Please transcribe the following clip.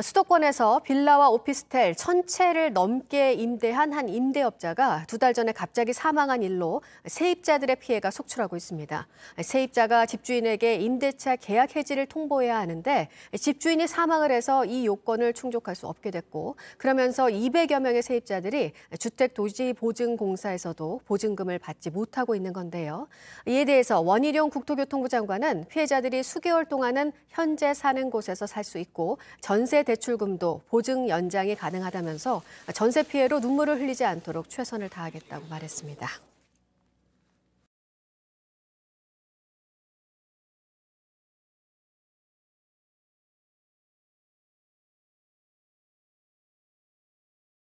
그러니까 수도권에서 빌라와 오피스텔 천채를 넘게 임대한 한 임대업자가 두 달 전에 갑자기 사망한 일로 세입자들의 피해가 속출하고 있습니다. 세입자가 집주인에게 임대차 계약 해지를 통보해야 하는데 집주인이 사망을 해서 이 요건을 충족할 수 없게 됐고 그러면서 200여 명의 세입자들이 주택도시보증공사에서도 보증금을 받지 못하고 있는 건데요. 이에 대해서 원희룡 국토교통부 장관은 피해자들이 수개월 동안은 현재 사는 곳에서 살 수 있고 전세 대출금도 보증 연장이 가능하다면서 전세 피해로 눈물을 흘리지 않도록 최선을 다하겠다고 말했습니다.